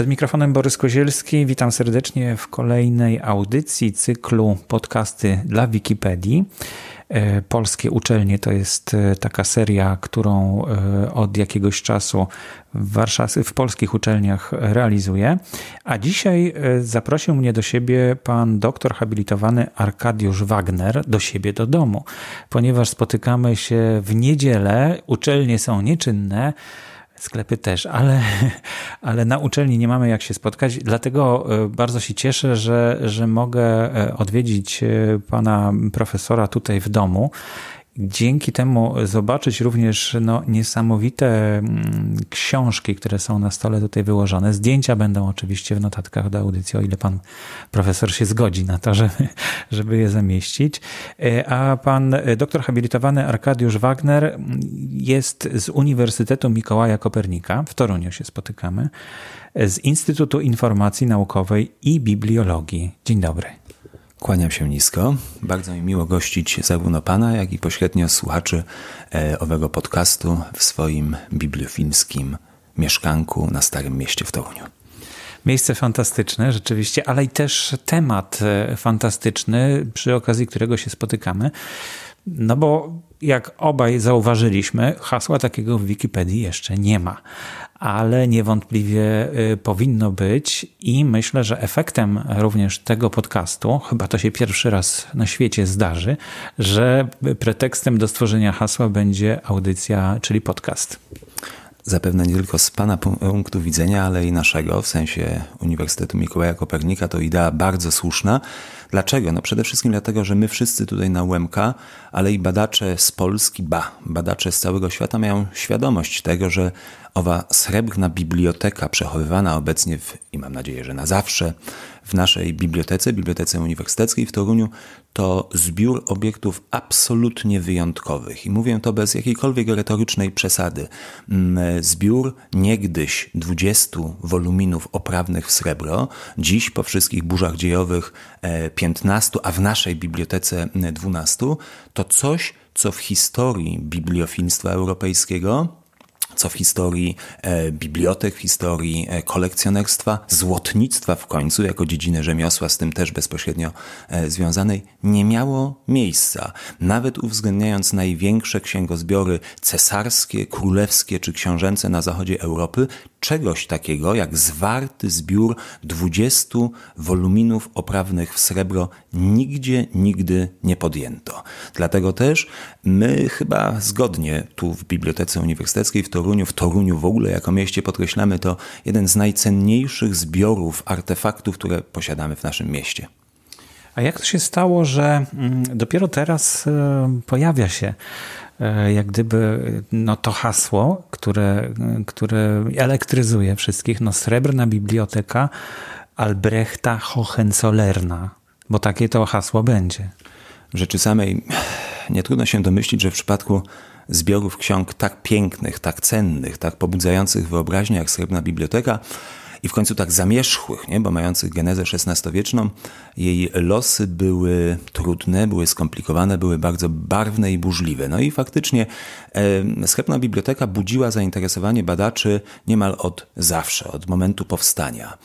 Przed mikrofonem Borys Kozielski. Witam serdecznie w kolejnej audycji cyklu podcasty dla Wikipedii. E, polskie uczelnie to jest e, taka seria, którą e, od jakiegoś czasu w, w polskich uczelniach realizuję. A dzisiaj zaprosił mnie do siebie pan doktor habilitowany Arkadiusz Wagner do siebie do domu, ponieważ spotykamy się w niedzielę, uczelnie są nieczynne sklepy też, ale, ale na uczelni nie mamy jak się spotkać, dlatego e, bardzo się cieszę, że, że mogę e, odwiedzić e, pana profesora tutaj w domu dzięki temu zobaczyć również no, niesamowite mm, książki, które są na stole tutaj wyłożone. Zdjęcia będą oczywiście w notatkach do audycji, o ile pan profesor się zgodzi na to, żeby, żeby je zamieścić. E, a pan e, doktor habilitowany Arkadiusz Wagner mm, jest z Uniwersytetu Mikołaja Kopernika, w Toruniu się spotykamy, e, z Instytutu Informacji Naukowej i Bibliologii. Dzień dobry. Kłaniam się nisko. Bardzo mi miło gościć zarówno Pana, jak i pośrednio słuchaczy e, owego podcastu w swoim bibliofilmskim mieszkanku na Starym Mieście w Toruniu. Miejsce fantastyczne, rzeczywiście, ale i też temat e, fantastyczny, przy okazji którego się spotykamy. No bo jak obaj zauważyliśmy, hasła takiego w Wikipedii jeszcze nie ma, ale niewątpliwie e, powinno być i myślę, że efektem również tego podcastu, chyba to się pierwszy raz na świecie zdarzy, że pretekstem do stworzenia hasła będzie audycja, czyli podcast zapewne nie tylko z Pana punktu widzenia, ale i naszego, w sensie Uniwersytetu Mikołaja Kopernika, to idea bardzo słuszna. Dlaczego? No przede wszystkim dlatego, że my wszyscy tutaj na UMK, ale i badacze z Polski, ba, badacze z całego świata mają świadomość tego, że owa srebrna biblioteka przechowywana obecnie w, i mam nadzieję, że na zawsze w naszej bibliotece, Bibliotece Uniwersyteckiej w Toruniu, to zbiór obiektów absolutnie wyjątkowych. I mówię to bez jakiejkolwiek retorycznej przesady. Mm, zbiór niegdyś 20 woluminów oprawnych w srebro, dziś po wszystkich burzach dziejowych 15, e, a w naszej bibliotece 12, e, to coś, co w historii bibliofilstwa europejskiego co w historii e, bibliotek, w historii e, kolekcjonerstwa, złotnictwa w końcu, jako dziedziny rzemiosła z tym też bezpośrednio e, związanej, nie miało miejsca. Nawet uwzględniając największe księgozbiory cesarskie, królewskie czy książęce na zachodzie Europy, czegoś takiego jak zwarty zbiór 20 woluminów oprawnych w srebro nigdzie, nigdy nie podjęto. Dlatego też my chyba zgodnie tu w Bibliotece Uniwersyteckiej w Toruniu, w Toruniu w ogóle jako mieście podkreślamy to jeden z najcenniejszych zbiorów artefaktów, które posiadamy w naszym mieście. A jak to się stało, że mm, dopiero teraz e, pojawia się e, jak gdyby no to hasło, które, e, które elektryzuje wszystkich, no srebrna biblioteka Albrechta Hohenzollerna bo takie to hasło będzie. Rzeczy samej nie trudno się domyślić, że w przypadku zbiorów ksiąg tak pięknych, tak cennych, tak pobudzających wyobraźnię jak Srebrna Biblioteka, i w końcu tak zamierzchłych, nie? bo mających genezę XVI-wieczną. Jej losy były trudne, były skomplikowane, były bardzo barwne i burzliwe. No i faktycznie e, Biblioteka budziła zainteresowanie badaczy niemal od zawsze, od momentu powstania.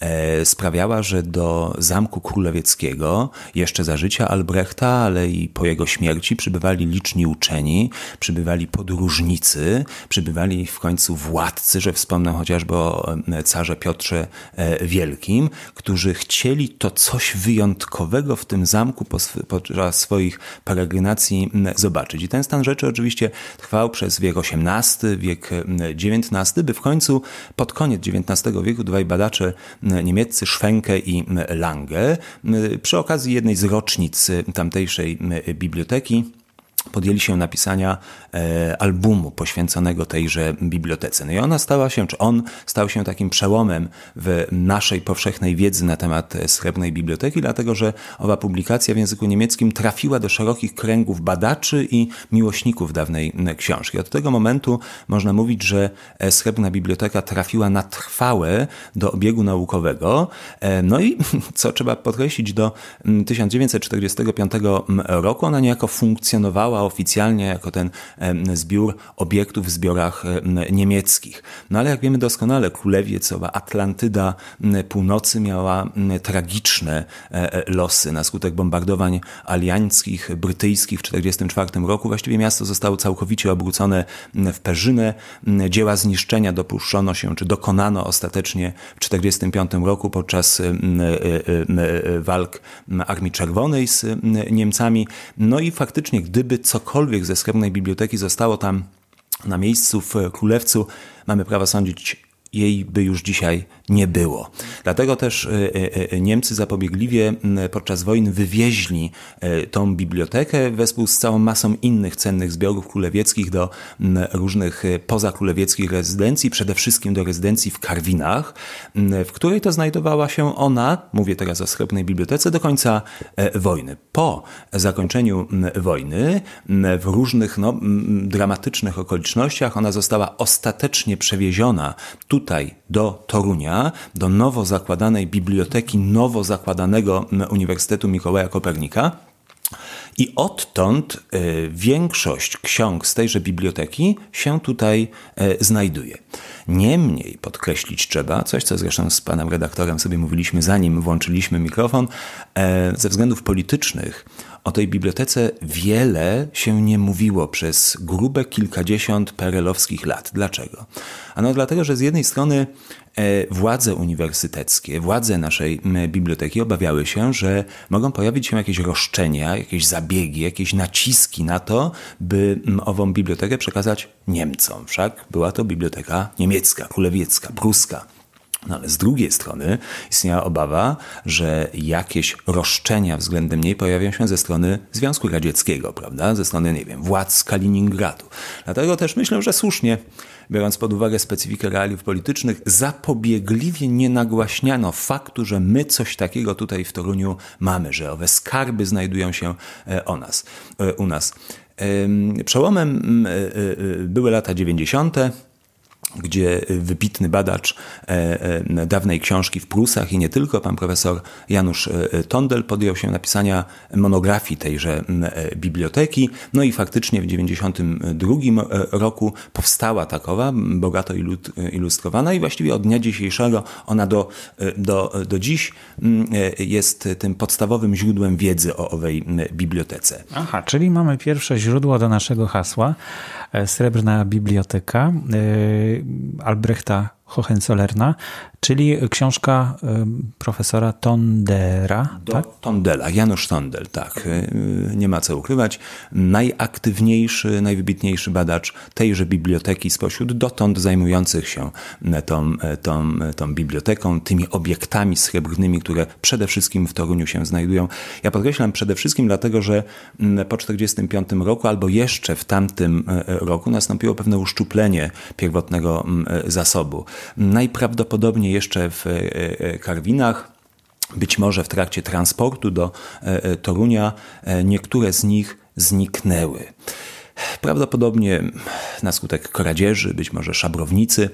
E, sprawiała, że do Zamku Królewieckiego jeszcze za życia Albrechta, ale i po jego śmierci przybywali liczni uczeni, przybywali podróżnicy, przybywali w końcu władcy, że wspomnę chociażby o carze Piotrze e, Wielkim, którzy chcieli to coś wyjątkowego w tym zamku podczas swoich peregrinacji zobaczyć. I ten stan rzeczy oczywiście trwał przez wiek XVIII, wiek XIX, by w końcu pod koniec XIX wieku dwaj badacze niemieccy, Schwenke i Lange, przy okazji jednej z rocznic y, tamtejszej biblioteki, podjęli się napisania E, albumu poświęconego tejże bibliotece. No i ona stała się, czy on stał się takim przełomem w naszej powszechnej wiedzy na temat e, Srebrnej Biblioteki, dlatego że owa publikacja w języku niemieckim trafiła do szerokich kręgów badaczy i miłośników dawnej książki. Od tego momentu można mówić, że e, Srebrna Biblioteka trafiła na trwałe do obiegu naukowego. No i co trzeba podkreślić, do 1945 roku ona niejako funkcjonowała oficjalnie jako ten zbiór obiektów w zbiorach niemieckich. No ale jak wiemy doskonale, Królewiec owa Atlantyda Północy miała tragiczne e, e, losy na skutek bombardowań aliańskich, brytyjskich w 1944 roku. Właściwie miasto zostało całkowicie obrócone w perzynę. Dzieła zniszczenia dopuszczono się, czy dokonano ostatecznie w 1945 roku podczas e, walk Armii Czerwonej z Niemcami. No i faktycznie, gdyby cokolwiek ze srebrnej biblioteki zostało tam na miejscu w Królewcu, mamy prawo sądzić jej by już dzisiaj nie było. Dlatego też y, y, y, Niemcy zapobiegliwie podczas wojny wywieźli tą bibliotekę wespół z całą masą innych cennych zbiorów królewieckich do różnych pozakrólewieckich rezydencji, przede wszystkim do rezydencji w Karwinach, w której to znajdowała się ona, mówię teraz o Srebrnej Bibliotece, do końca e, wojny. Po zakończeniu wojny w różnych no, dramatycznych okolicznościach ona została ostatecznie przewieziona tutaj do Torunia, do nowo zakładanej biblioteki nowo zakładanego Uniwersytetu Mikołaja Kopernika. I odtąd y, większość ksiąg z tejże biblioteki się tutaj y, znajduje. Niemniej podkreślić trzeba, coś co zresztą z panem redaktorem sobie mówiliśmy zanim włączyliśmy mikrofon, y, ze względów politycznych o tej bibliotece wiele się nie mówiło przez grube kilkadziesiąt perelowskich lat. Dlaczego? Ano dlatego, że z jednej strony e, władze uniwersyteckie, władze naszej biblioteki obawiały się, że mogą pojawić się jakieś roszczenia, jakieś zabiegi, jakieś naciski na to, by ową bibliotekę przekazać Niemcom. Wszak była to biblioteka niemiecka, królewiecka, pruska. No ale z drugiej strony istniała obawa, że jakieś roszczenia względem niej pojawią się ze strony Związku Radzieckiego, prawda? Ze strony, nie wiem, władz Kaliningradu. Dlatego też myślę, że słusznie, biorąc pod uwagę specyfikę realiów politycznych, zapobiegliwie nie nagłaśniano faktu, że my coś takiego tutaj w Toruniu mamy, że owe skarby znajdują się e, o nas, e, u nas. Przełomem e, były lata 90 gdzie wybitny badacz e, e, dawnej książki w Prusach i nie tylko, pan profesor Janusz e, Tondel podjął się napisania monografii tejże biblioteki. No i faktycznie w 1992 roku powstała takowa, bogato ilustrowana i właściwie od dnia dzisiejszego ona do, do, do dziś jest tym podstawowym źródłem wiedzy o owej bibliotece. Aha, czyli mamy pierwsze źródło do naszego hasła. Srebrna Biblioteka e, Albrechta Hohenzollerna, czyli książka y, profesora Tondera. Do, tak? Tondela, Janusz Tondel, tak. Y, nie ma co ukrywać. Najaktywniejszy, najwybitniejszy badacz tejże biblioteki spośród dotąd zajmujących się e, tą, e, tą, e, tą biblioteką, tymi obiektami srebrnymi, które przede wszystkim w Toruniu się znajdują. Ja podkreślam przede wszystkim dlatego, że po 1945 roku albo jeszcze w tamtym roku nastąpiło pewne uszczuplenie pierwotnego zasobu najprawdopodobniej jeszcze w e, e, Karwinach. Być może w trakcie transportu do e, Torunia niektóre z nich zniknęły. Prawdopodobnie na skutek kradzieży, być może szabrownicy,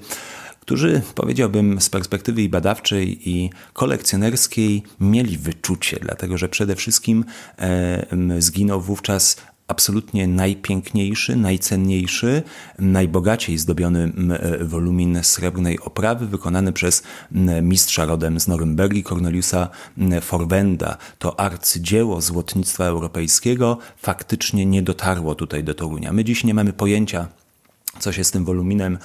którzy, powiedziałbym, z perspektywy badawczej i kolekcjonerskiej mieli wyczucie, dlatego że przede wszystkim zginął wówczas absolutnie najpiękniejszy, najcenniejszy, najbogaciej zdobiony e, wolumin srebrnej oprawy wykonany przez e, mistrza rodem z Norymbergi Corneliusa e, Forwenda. To arcydzieło złotnictwa europejskiego faktycznie nie dotarło tutaj do Torunia. My dziś nie mamy pojęcia co się z tym woluminem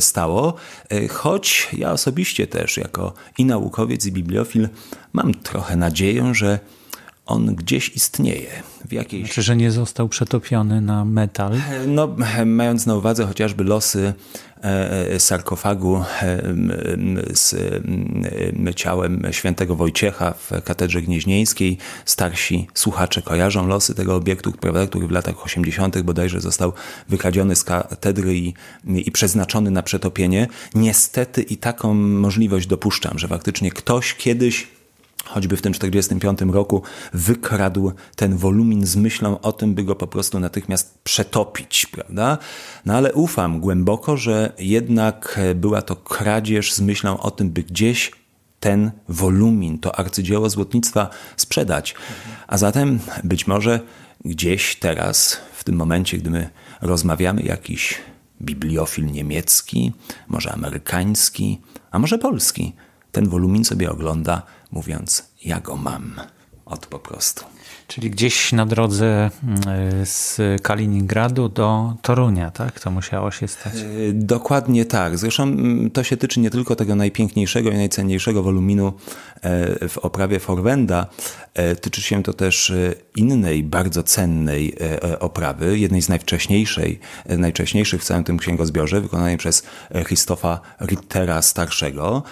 stało, choć ja osobiście też jako i naukowiec i bibliofil mam trochę nadzieję, że on gdzieś istnieje. W jakiejś... Znaczy, że nie został przetopiony na metal? E, no, e, mając na uwadze chociażby losy e, sarkofagu z ciałem świętego Wojciecha w katedrze gnieźnieńskiej. Starsi słuchacze kojarzą losy tego obiektu, prawda, który w latach 80. bodajże został wykradziony z katedry i, i przeznaczony na przetopienie. Niestety i taką możliwość dopuszczam, że faktycznie ktoś kiedyś choćby w tym 45 roku wykradł ten wolumin z myślą o tym, by go po prostu natychmiast przetopić, prawda? No ale ufam głęboko, że jednak e, była to kradzież z myślą o tym, by gdzieś ten wolumin, to arcydzieło złotnictwa sprzedać. A zatem być może gdzieś teraz, w tym momencie, gdy my rozmawiamy, jakiś bibliofil niemiecki, może amerykański, a może polski – ten wolumin sobie ogląda, mówiąc: Ja go mam. Od po prostu. Czyli gdzieś na drodze mm, z Kaliningradu do Torunia, tak? To musiało się stać. E, dokładnie tak. Zresztą mm, to się tyczy nie tylko tego najpiękniejszego i najcenniejszego woluminu e, w oprawie Forwenda, e, tyczy się to też innej, bardzo cennej oprawy, jednej z najwcześniejszej, najwcześniejszych w całym tym księgozbiorze, wykonanej przez Christofa Rittera starszego,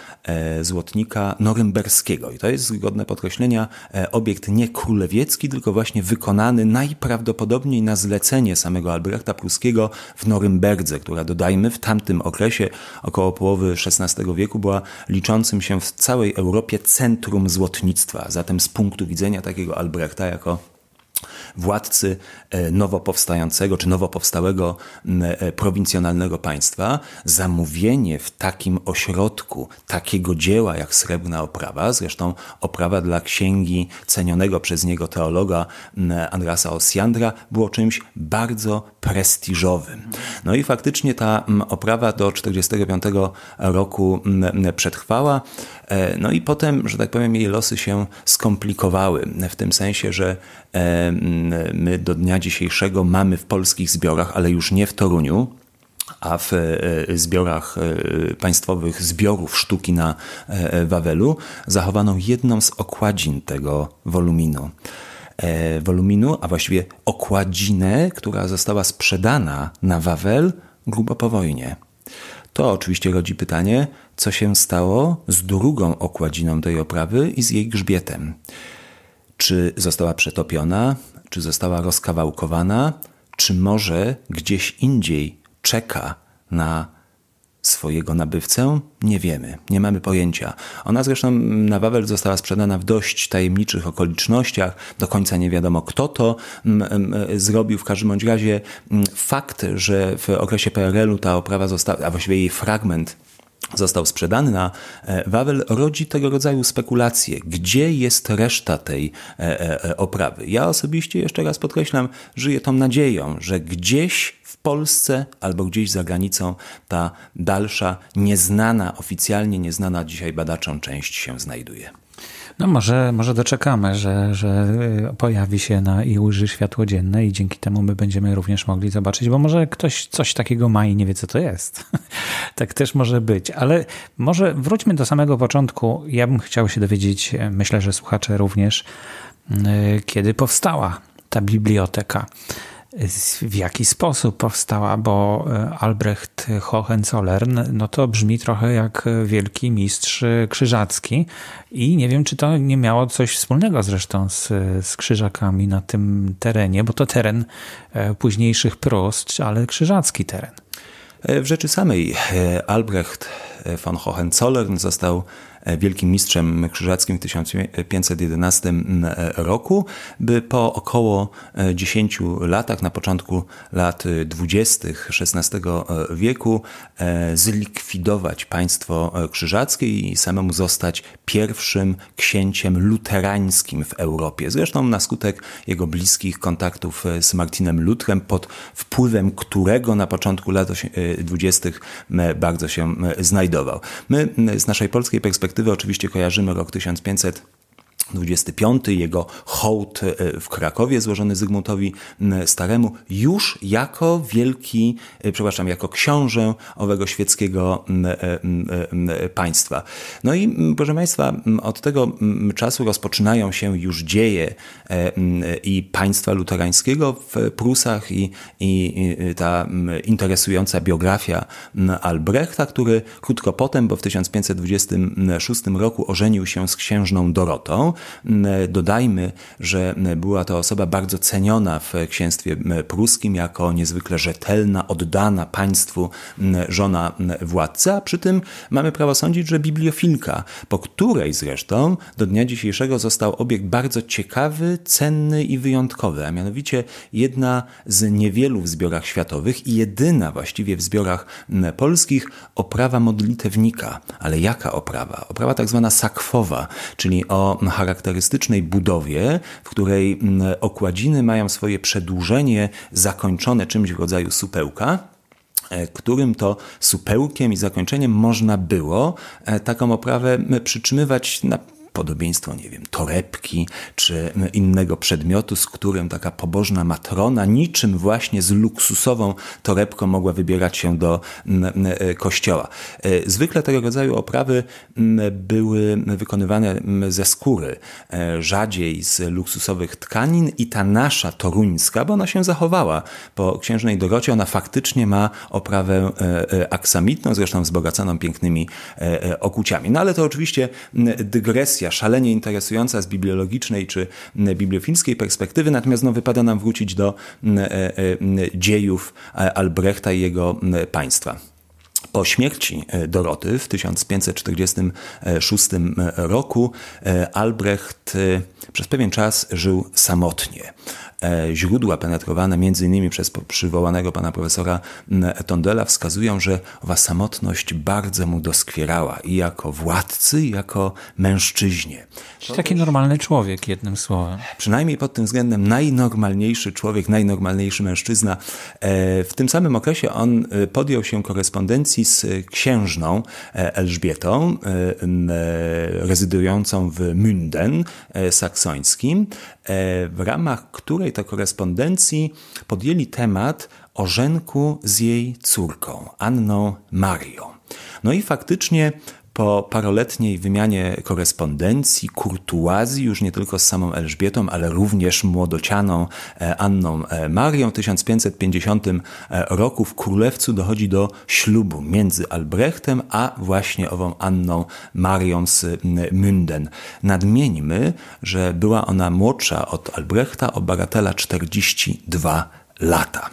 złotnika norymberskiego. I to jest godne podkreślenia obiekt nie królewiecki, tylko właśnie wykonany najprawdopodobniej na zlecenie samego Albrechta Pruskiego w Norymberdze, która dodajmy w tamtym okresie, około połowy XVI wieku, była liczącym się w całej Europie centrum złotnictwa. Zatem z punktu widzenia takiego Albrechta jako władcy e, nowo powstającego czy nowo powstałego e, prowincjonalnego państwa, zamówienie w takim ośrodku takiego dzieła jak srebrna oprawa, zresztą oprawa dla księgi cenionego przez niego teologa Andrasa Osiandra, było czymś bardzo prestiżowym. No i faktycznie ta oprawa do 1945 roku przetrwała, e, no i potem, że tak powiem, jej losy się skomplikowały, w tym sensie, że E, my do dnia dzisiejszego mamy w polskich zbiorach, ale już nie w Toruniu, a w e, e, zbiorach państwowych zbiorów sztuki na Wawelu zachowano jedną z okładzin tego woluminu. Woluminu, a właściwie okładzinę, która została sprzedana na Wawel grubo po wojnie. To oczywiście rodzi pytanie, co się stało z drugą okładziną tej oprawy i z jej grzbietem. Czy została przetopiona, czy została rozkawałkowana, czy może gdzieś indziej czeka na swojego nabywcę? Nie wiemy, nie mamy pojęcia. Ona zresztą na Wawel została sprzedana w dość tajemniczych okolicznościach, do końca nie wiadomo kto to mm, mm, zrobił. W każdym bądź razie mm, fakt, że w okresie PRL-u ta oprawa została, a właściwie jej fragment został sprzedany na e, Wawel, rodzi tego rodzaju spekulacje, gdzie jest reszta tej e, e, oprawy. Ja osobiście, jeszcze raz podkreślam, żyję tą nadzieją, że gdzieś w Polsce albo gdzieś za granicą ta dalsza, nieznana, oficjalnie nieznana dzisiaj badaczom część się znajduje. No może, może doczekamy, że, że y, pojawi się na i ujrzy światło dzienne i dzięki temu my będziemy również mogli zobaczyć, bo może ktoś coś takiego ma i nie wie, co to jest. tak też może być, ale może wróćmy do samego początku. Ja bym chciał się dowiedzieć, e, myślę, że słuchacze również, mm, y, kiedy powstała ta biblioteka w jaki sposób powstała, bo e, Albrecht Hohenzollern, no to brzmi trochę jak wielki mistrz krzyżacki i nie wiem, czy to nie miało coś wspólnego zresztą z, z krzyżakami na tym terenie, bo to teren e, późniejszych prost, ale krzyżacki teren. E, w rzeczy samej Albrecht von Hohenzollern został E, wielkim mistrzem krzyżackim w 1511 mm, e, roku, by po około 10 e, latach, na początku lat 20. XVI wieku, zlikwidować państwo krzyżackie i samemu zostać pierwszym księciem luterańskim w Europie. Zresztą na skutek jego bliskich kontaktów z Martinem Lutrem, pod wpływem którego na początku lat 20. bardzo się znajdował. My z naszej polskiej perspektywy perspektywy oczywiście kojarzymy rok 1500 25, jego hołd e, w Krakowie złożony Zygmuntowi Staremu, już jako wielki, e, przepraszam, jako książę owego świeckiego e, państwa. No i proszę Państwa, od tego czasu rozpoczynają się już dzieje i państwa luterańskiego w Prusach i, i ta interesująca biografia Albrechta, który krótko potem, bo w 1526 roku ożenił się z księżną Dorotą, Mm, e, dodajmy, że mm, była to osoba bardzo ceniona w księstwie mm, pruskim jako niezwykle rzetelna, oddana państwu żona władca, a przy tym mamy prawo sądzić, że bibliofilka, po której zresztą do dnia dzisiejszego został obiekt bardzo ciekawy, cenny i wyjątkowy, a mianowicie jedna z niewielu w zbiorach światowych i jedyna właściwie w zbiorach polskich oprawa modlitewnika. Ale jaka oprawa? Oprawa tak zwana sakwowa, czyli o charakterystycznej budowie, w której mm, okładziny mają swoje przedłużenie zakończone czymś w rodzaju supełka e, którym to supełkiem i zakończeniem można było e, taką oprawę przytrzymywać na podobieństwo, nie wiem, torebki czy no, innego przedmiotu, z którym taka pobożna matrona, niczym właśnie z luksusową torebką mogła wybierać się do e, kościoła. E, zwykle tego rodzaju oprawy były wykonywane ze skóry, e, rzadziej z luksusowych tkanin i ta nasza toruńska, bo ona się zachowała po księżnej Dorocie, ona faktycznie ma oprawę aksamitną, zresztą wzbogaconą pięknymi okuciami. No ale to oczywiście dygresja lekcja szalenie interesująca z bibliologicznej czy bibliofilskiej perspektywy, natomiast no, wypada nam wrócić do e, e, dziejów e, Albrechta i jego państwa. Po śmierci Doroty w 1546 roku Albrecht przez pewien czas żył samotnie. E, źródła penetrowane m.in. przez przywołanego pana profesora mm, Tondela wskazują, że owa samotność bardzo mu doskwierała i jako władcy, i jako mężczyźnie. Czyli taki normalny człowiek, jednym słowem. Przynajmniej pod tym względem najnormalniejszy człowiek, najnormalniejszy mężczyzna. E, w tym samym okresie on e, podjął się korespondencji z księżną Elżbietą, rezydującą w Münden, E, w ramach której to korespondencji podjęli temat orzenku z jej córką, Anną Marią. No i faktycznie po paroletniej wymianie korespondencji, kurtuazji już nie tylko z samą Elżbietą, ale również młodocianą e, Anną e, Marią w 1550 e, roku w Królewcu dochodzi do ślubu między Albrechtem a właśnie ową Anną Marią z Münden. Nadmieńmy, że była ona młodsza od Albrechta o bagatela 42 lata.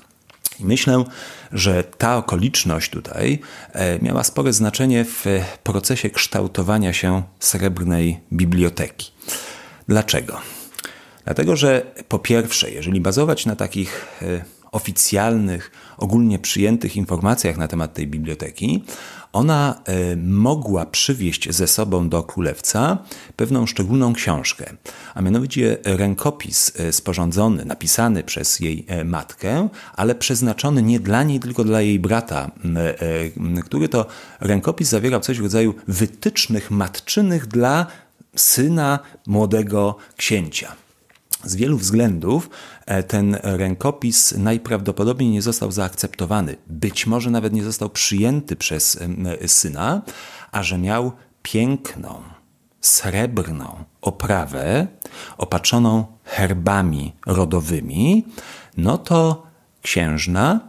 I myślę, że ta okoliczność tutaj e, miała spore znaczenie w procesie kształtowania się srebrnej biblioteki. Dlaczego? Dlatego, że po pierwsze, jeżeli bazować na takich e, oficjalnych, ogólnie przyjętych informacjach na temat tej biblioteki, ona e, mogła przywieźć ze sobą do królewca pewną szczególną książkę, a mianowicie rękopis e, sporządzony, napisany przez jej e, matkę, ale przeznaczony nie dla niej, tylko dla jej brata, który to rękopis zawierał coś w rodzaju wytycznych matczynych dla syna młodego księcia. Z wielu względów E, ten rękopis najprawdopodobniej nie został zaakceptowany, być może nawet nie został przyjęty przez syna, a że miał piękną, srebrną oprawę opatrzoną herbami rodowymi, no to księżna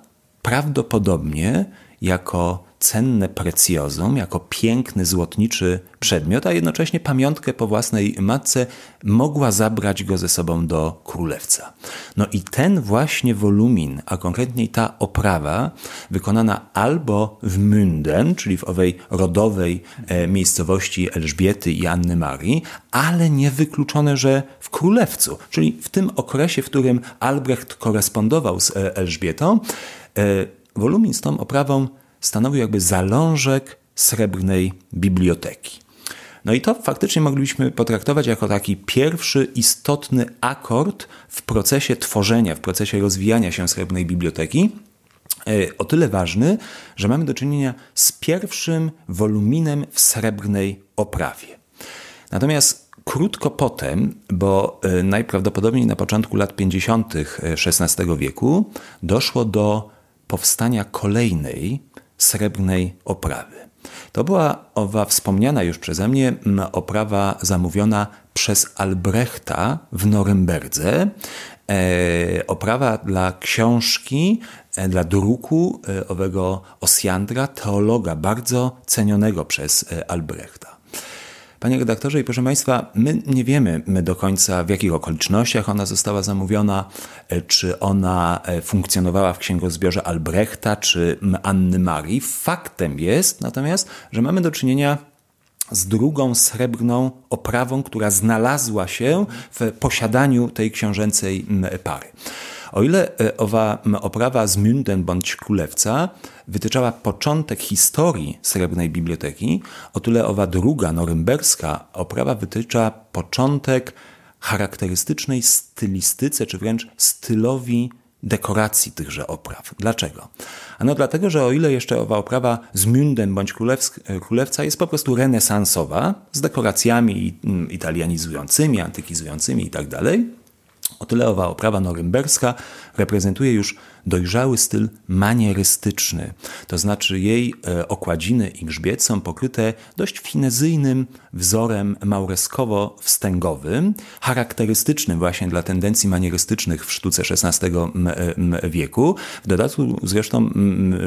prawdopodobnie jako cenne precjozum, jako piękny złotniczy przedmiot, a jednocześnie pamiątkę po własnej matce, mogła zabrać go ze sobą do królewca. No i ten właśnie wolumin, a konkretniej ta oprawa, wykonana albo w Münden, czyli w owej rodowej e, miejscowości Elżbiety i Anny Marii, ale niewykluczone, że w królewcu, czyli w tym okresie, w którym Albrecht korespondował z e, Elżbietą, e, wolumin z tą oprawą stanowił jakby zalążek srebrnej biblioteki. No i to faktycznie moglibyśmy potraktować jako taki pierwszy istotny akord w procesie tworzenia, w procesie rozwijania się srebrnej biblioteki. E, o tyle ważny, że mamy do czynienia z pierwszym woluminem w srebrnej oprawie. Natomiast krótko potem, bo e, najprawdopodobniej na początku lat 50. XVI e, wieku, doszło do powstania kolejnej srebrnej oprawy. To była owa wspomniana już przeze mnie oprawa zamówiona przez Albrechta w Norymberdze. E, oprawa dla książki, e, dla druku e, owego Osjandra, teologa bardzo cenionego przez e, Albrechta. Panie redaktorze i proszę Państwa, my nie wiemy my do końca w jakich okolicznościach ona została zamówiona, e, czy ona e, funkcjonowała w księgozbiorze Albrechta czy Anny Marii. Faktem jest natomiast, że mamy do czynienia z drugą srebrną oprawą, która znalazła się w posiadaniu tej książęcej pary. O ile e, owa oprawa z Münden bądź Królewca wytyczała początek historii Srebrnej Biblioteki, o tyle owa druga, norymberska oprawa wytycza początek charakterystycznej stylistyce, czy wręcz stylowi dekoracji tychże opraw. Dlaczego? Ano dlatego, że o ile jeszcze owa oprawa z Münden bądź Królewca e, jest po prostu renesansowa, z dekoracjami italianizującymi, antykizującymi itd., tak o tyle owa oprawa norymberska reprezentuje już dojrzały styl manierystyczny, to znaczy jej e, okładziny i grzbiet są pokryte dość finezyjnym wzorem maureskowo-wstęgowym, charakterystycznym właśnie dla tendencji manierystycznych w sztuce XVI e, wieku. W dodatku zresztą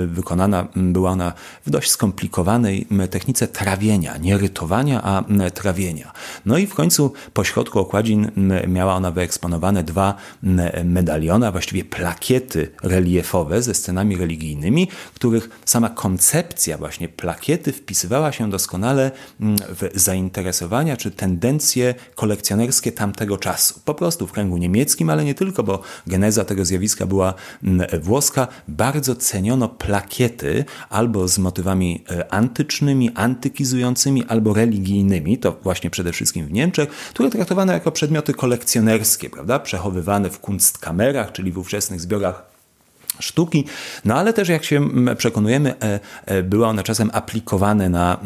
wykonana była ona w dość skomplikowanej technice trawienia, nie rytowania, a trawienia. No i w końcu pośrodku okładzin miała ona wyeksponowane dwa mm, medaliony, a właściwie plakiety reliefowe ze scenami religijnymi, których sama koncepcja właśnie plakiety wpisywała się doskonale mm, w zainteresowania czy tendencje kolekcjonerskie tamtego czasu. Po prostu w kręgu niemieckim, ale nie tylko, bo geneza tego zjawiska była mm, włoska, bardzo ceniono plakiety albo z motywami e, antycznymi, antykizującymi, albo religijnymi, to właśnie przede wszystkim w Niemczech, które traktowano jako przedmioty kolekcjonerskie, prawda? przechowywane w kunstkamerach, czyli w ówczesnych zbiorach sztuki, no ale też jak się mm, przekonujemy, e, e, były one czasem aplikowane na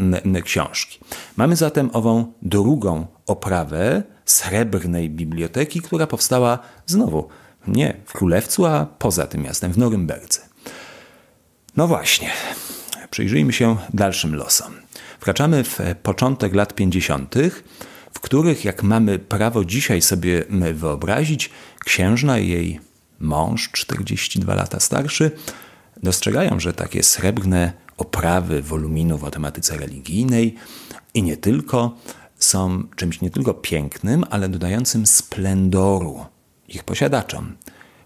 książki. Mamy zatem ową drugą oprawę srebrnej biblioteki, która powstała znowu nie w Królewcu, a poza tym miastem, w Norymberdze. No właśnie, przyjrzyjmy się dalszym losom. Wkraczamy w początek lat 50 w których, jak mamy prawo dzisiaj sobie wyobrazić, księżna i jej mąż, 42 lata starszy, dostrzegają, że takie srebrne oprawy woluminu w automatyce religijnej i nie tylko są czymś nie tylko pięknym, ale dodającym splendoru ich posiadaczom.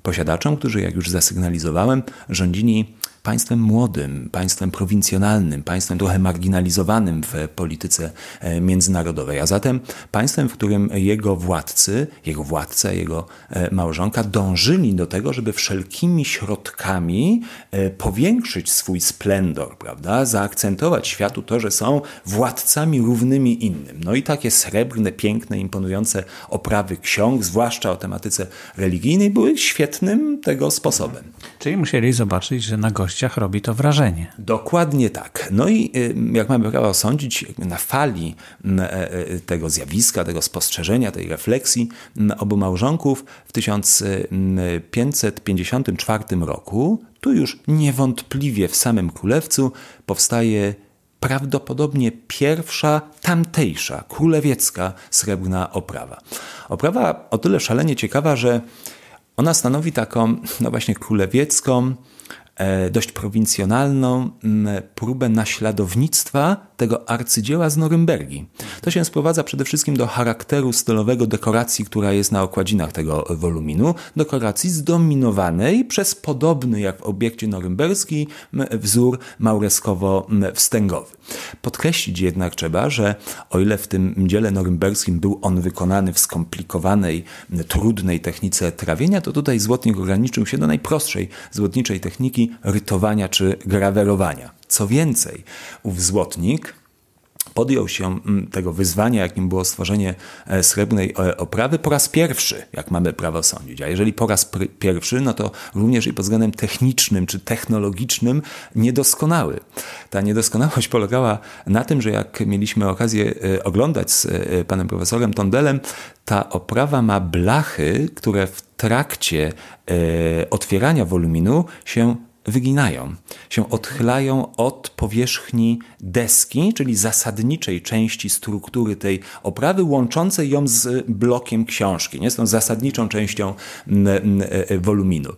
Posiadaczom, którzy, jak już zasygnalizowałem, rządzili państwem młodym, państwem prowincjonalnym, państwem trochę marginalizowanym w polityce e, międzynarodowej, a zatem państwem, w którym jego władcy, jego władca, jego e, małżonka dążyli do tego, żeby wszelkimi środkami e, powiększyć swój splendor, prawda? zaakcentować światu to, że są władcami równymi innym. No i takie srebrne, piękne, imponujące oprawy ksiąg, zwłaszcza o tematyce religijnej, były świetnym tego sposobem. Czyli musieli zobaczyć, że na gości gościach robi to wrażenie. Dokładnie tak. No i y, jak mamy prawo sądzić, na fali e, e, tego zjawiska, tego spostrzeżenia, tej refleksji obu małżonków w 1554 roku, tu już niewątpliwie w samym królewcu powstaje prawdopodobnie pierwsza tamtejsza królewiecka srebrna oprawa. Oprawa o tyle szalenie ciekawa, że ona stanowi taką, no właśnie, królewiecką E, dość prowincjonalną mm, próbę naśladownictwa tego arcydzieła z Norymbergi. To się sprowadza przede wszystkim do charakteru stylowego dekoracji, która jest na okładzinach tego woluminu, dekoracji zdominowanej przez podobny jak w obiekcie norymberski wzór maureskowo-wstęgowy. Podkreślić jednak trzeba, że o ile w tym dziele norymberskim był on wykonany w skomplikowanej, trudnej technice trawienia, to tutaj złotnik ograniczył się do najprostszej złotniczej techniki rytowania czy grawerowania. Co więcej, ów złotnik podjął się mm, tego wyzwania, jakim było stworzenie e, srebrnej e, oprawy, po raz pierwszy, jak mamy prawo sądzić. A jeżeli po raz pierwszy, no to również i pod względem technicznym czy technologicznym niedoskonały. Ta niedoskonałość polegała na tym, że jak mieliśmy okazję e, oglądać z panem profesorem Tondelem, ta oprawa ma blachy, które w trakcie otwierania woluminu się wyginają, się odchylają od powierzchni deski, czyli zasadniczej części struktury tej oprawy, łączącej ją z blokiem książki, nie? z tą zasadniczą częścią mm, mm, e, e, woluminu.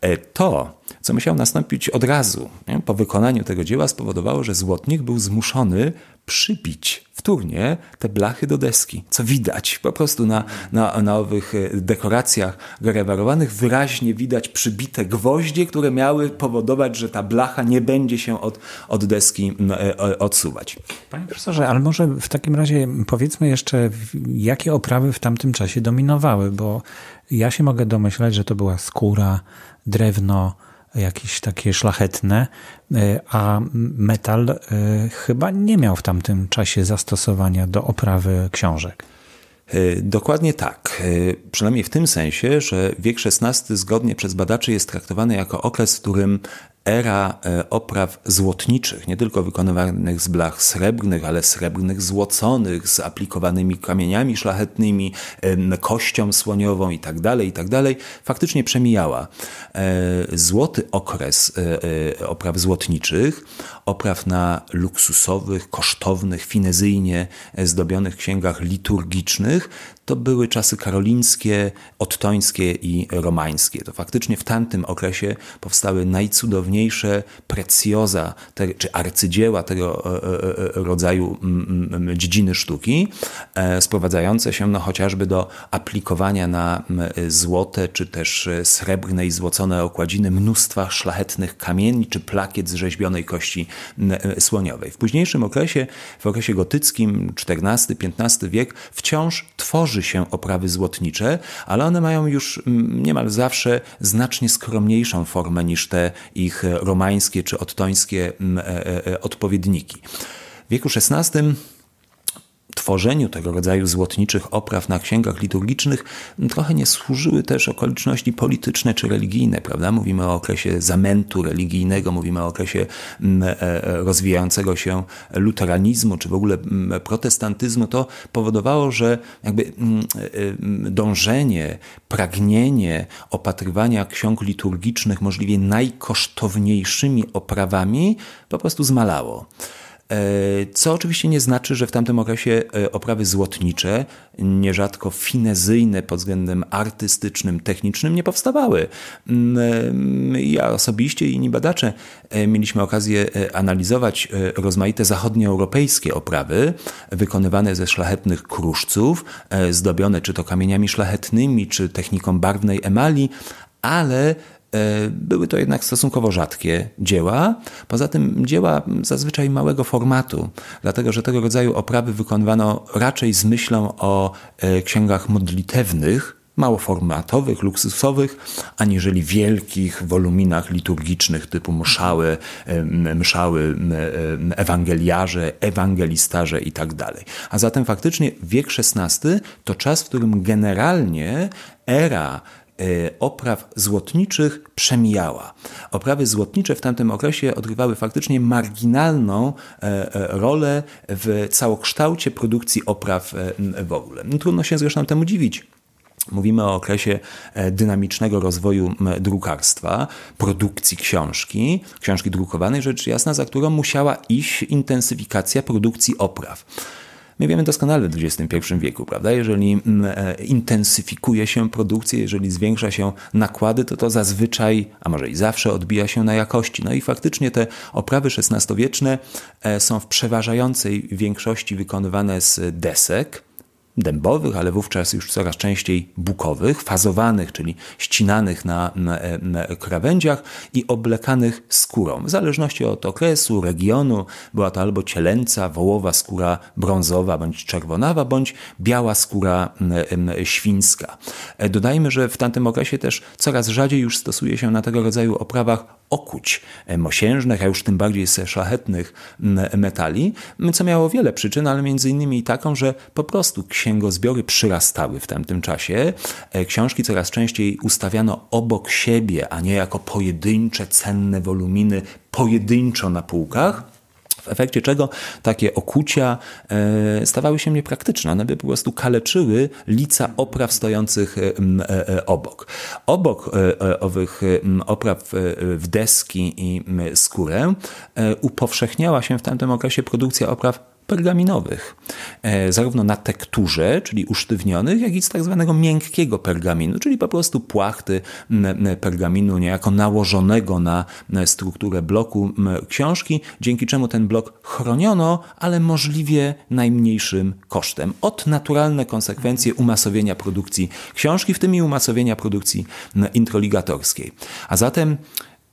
E, to, co musiało nastąpić od razu nie? po wykonaniu tego dzieła, spowodowało, że złotnik był zmuszony przybić wtórnie te blachy do deski, co widać po prostu na, na, na owych e, dekoracjach rewarowanych. Wyraźnie widać przybite gwoździe, które miały powodować, że ta blacha nie będzie się od, od deski e, odsuwać. Panie profesorze, ale może w takim razie powiedzmy jeszcze, jakie oprawy w tamtym czasie dominowały, bo ja się mogę domyślać, że to była skóra, drewno, jakieś takie szlachetne, e, a metal e, chyba nie miał w tamtym czasie zastosowania do oprawy książek. E, dokładnie tak. Przynajmniej w tym sensie, że wiek XVI zgodnie przez badaczy jest traktowany jako okres, w którym era e, opraw złotniczych, nie tylko wykonywanych z blach srebrnych, ale srebrnych złoconych, z aplikowanymi kamieniami szlachetnymi, kością słoniową itd., tak itd., tak faktycznie przemijała. E, złoty okres e, opraw złotniczych, opraw na luksusowych, kosztownych, finezyjnie zdobionych księgach liturgicznych, to były czasy karolińskie, ottońskie i romańskie. To faktycznie w tamtym okresie powstały najcudowniejsze precjoza te, czy arcydzieła tego e, e, e, rodzaju mm, mm, dziedziny sztuki, sprowadzające się no, chociażby do aplikowania na złote czy też srebrne i złocone okładziny mnóstwa szlachetnych kamieni czy plakiet z rzeźbionej kości słoniowej. W późniejszym okresie, w okresie gotyckim, XIV-XV wiek, wciąż tworzy tworzy się oprawy złotnicze, ale one mają już mm, niemal zawsze znacznie skromniejszą formę niż te ich romańskie czy ottońskie mm, e, e, e, odpowiedniki. W wieku XVI tworzeniu tego rodzaju złotniczych opraw na księgach liturgicznych trochę nie służyły też okoliczności polityczne czy religijne, prawda? Mówimy o okresie zamętu religijnego, mówimy o okresie mm, e, e, rozwijającego się luteranizmu czy w ogóle mm, protestantyzmu. To powodowało, że jakby mm, e, dążenie, pragnienie opatrywania ksiąg liturgicznych możliwie najkosztowniejszymi oprawami po prostu zmalało. E, co oczywiście nie znaczy, że w tamtym okresie e, oprawy złotnicze, nierzadko finezyjne pod względem artystycznym, technicznym, nie powstawały. Mm, ja osobiście i inni badacze e, mieliśmy okazję analizować rozmaite zachodnioeuropejskie oprawy wykonywane ze szlachetnych kruszców, zdobione czy to kamieniami szlachetnymi, czy techniką barwnej emali, ale E, były to jednak stosunkowo rzadkie dzieła, poza tym dzieła zazwyczaj małego formatu, dlatego że tego rodzaju oprawy wykonywano raczej z myślą o e, księgach modlitewnych, małoformatowych, luksusowych, aniżeli wielkich woluminach liturgicznych typu mszały, e, mszały ewangeliarze, ewangelistarze itd. Tak A zatem faktycznie wiek XVI to czas, w którym generalnie era Y, opraw złotniczych przemijała. Oprawy złotnicze w tamtym okresie odgrywały faktycznie marginalną e, e, rolę w całokształcie produkcji opraw e, w ogóle. No, trudno się zresztą temu dziwić. Mówimy o okresie dynamicznego rozwoju drukarstwa, produkcji książki, książki drukowanej, rzecz jasna, za którą musiała iść intensyfikacja produkcji opraw. My wiemy doskonale w XXI wieku, prawda? Jeżeli mm, e, intensyfikuje się produkcję, jeżeli zwiększa się nakłady, to to zazwyczaj, a może i zawsze odbija się na jakości. No i faktycznie te oprawy XVI-wieczne e, są w przeważającej większości wykonywane z desek, dębowych, ale wówczas już coraz częściej bukowych, fazowanych, czyli ścinanych na, na, e, na krawędziach i oblekanych skórą. W zależności od okresu, regionu, była to albo cielęca, wołowa skóra brązowa bądź czerwonawa, bądź biała skóra świńska. E, dodajmy, że w tamtym okresie też coraz rzadziej już stosuje się na tego rodzaju oprawach okuć e, mosiężnych, a już tym bardziej szlachetnych metali, co miało wiele przyczyn, ale między innymi taką, że po prostu księżyc księgozbiory przyrastały w tamtym czasie. E, książki coraz częściej ustawiano obok siebie, a nie jako pojedyncze, cenne woluminy, pojedynczo na półkach. W efekcie czego takie okucia e, stawały się niepraktyczne. One by po prostu kaleczyły lica opraw stojących e, obok. Obok owych opraw w deski i skórę upowszechniała się w tamtym okresie produkcja opraw pergaminowych, e, zarówno na tekturze, czyli usztywnionych, jak i z tak zwanego miękkiego pergaminu, czyli po prostu płachty pergaminu niejako nałożonego na strukturę bloku książki, dzięki czemu ten blok chroniono, ale możliwie najmniejszym kosztem. Od naturalne konsekwencje umasowienia produkcji książki, w tym i umasowienia produkcji introligatorskiej. A zatem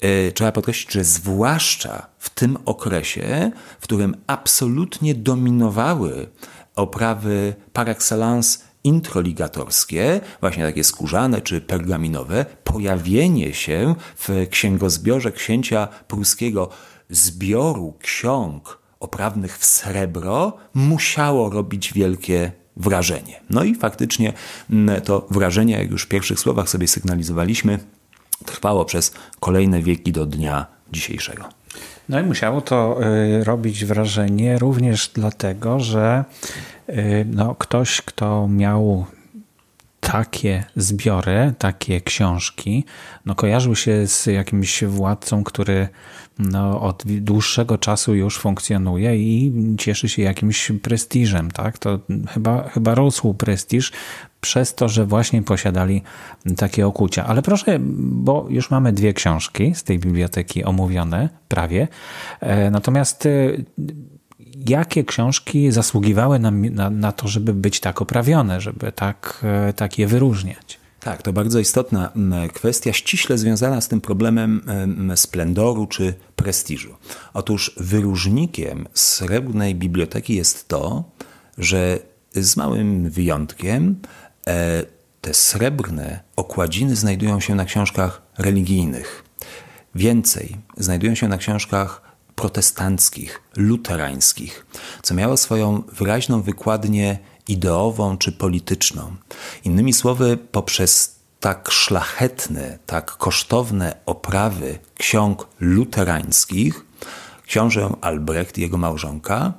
E, trzeba podkreślić, że zwłaszcza w tym okresie, w którym absolutnie dominowały oprawy par excellence introligatorskie, właśnie takie skórzane czy pergaminowe, pojawienie się w księgozbiorze księcia pruskiego zbioru ksiąg oprawnych w srebro musiało robić wielkie wrażenie. No i faktycznie mm, to wrażenie, jak już w pierwszych słowach sobie sygnalizowaliśmy, trwało przez kolejne wieki do dnia dzisiejszego. No i musiało to y, robić wrażenie również dlatego, że y, no, ktoś, kto miał takie zbiory, takie książki, no kojarzył się z jakimś władcą, który no, od dłuższego czasu już funkcjonuje i cieszy się jakimś prestiżem. Tak? To chyba, chyba rosł prestiż przez to, że właśnie posiadali takie okucia. Ale proszę, bo już mamy dwie książki z tej biblioteki omówione prawie. E, natomiast y, jakie książki zasługiwały na, na, na to, żeby być tak oprawione, żeby tak, e, tak je wyróżniać? Tak, to bardzo istotna kwestia, ściśle związana z tym problemem splendoru czy prestiżu. Otóż wyróżnikiem srebrnej biblioteki jest to, że z małym wyjątkiem e, te srebrne okładziny znajdują się na książkach religijnych. Więcej, znajdują się na książkach protestanckich, luterańskich, co miało swoją wyraźną wykładnię ideową czy polityczną. Innymi słowy, poprzez tak szlachetne, tak kosztowne oprawy ksiąg luterańskich, książę Albrecht i jego małżonka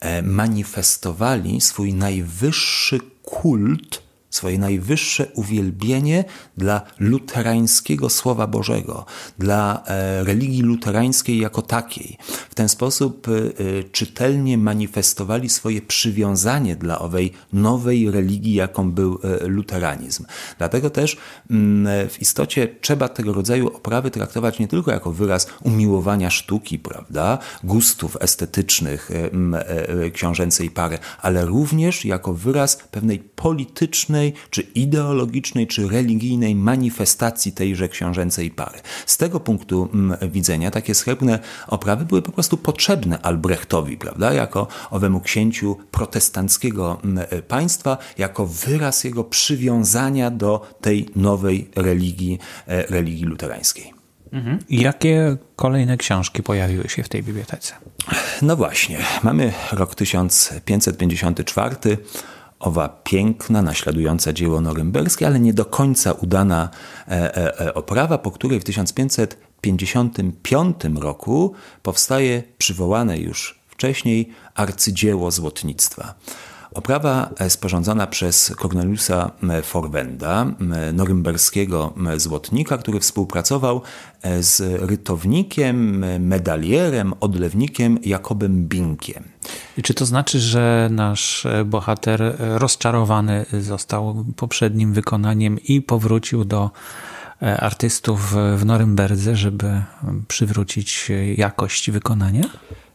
e, manifestowali swój najwyższy kult swoje najwyższe uwielbienie dla luterańskiego Słowa Bożego, dla e, religii luterańskiej jako takiej. W ten sposób e, czytelnie manifestowali swoje przywiązanie dla owej nowej religii, jaką był e, luteranizm. Dlatego też mm, w istocie trzeba tego rodzaju oprawy traktować nie tylko jako wyraz umiłowania sztuki, prawda, gustów estetycznych książęcej pary, ale również jako wyraz pewnej politycznej politycznej, czy ideologicznej, czy religijnej manifestacji tejże książęcej pary. Z tego punktu mm, widzenia takie schrebne oprawy były po prostu potrzebne Albrechtowi, prawda, jako owemu księciu protestanckiego mm, e, państwa, jako wyraz jego przywiązania do tej nowej religii, e, religii luterańskiej. Mhm. Jakie kolejne książki pojawiły się w tej bibliotece? No właśnie, mamy rok 1554 owa piękna, naśladująca dzieło norymberskie, ale nie do końca udana e, e, e, oprawa, po której w 1555 roku powstaje przywołane już wcześniej arcydzieło złotnictwa. Oprawa e, sporządzona przez Corneliusa Forwenda, norymberskiego złotnika, który współpracował e, z rytownikiem, medalierem, odlewnikiem Jakobem Binkiem. I czy to znaczy, że nasz e, bohater rozczarowany został poprzednim wykonaniem i powrócił do artystów w Norymberdze, żeby przywrócić jakość wykonania?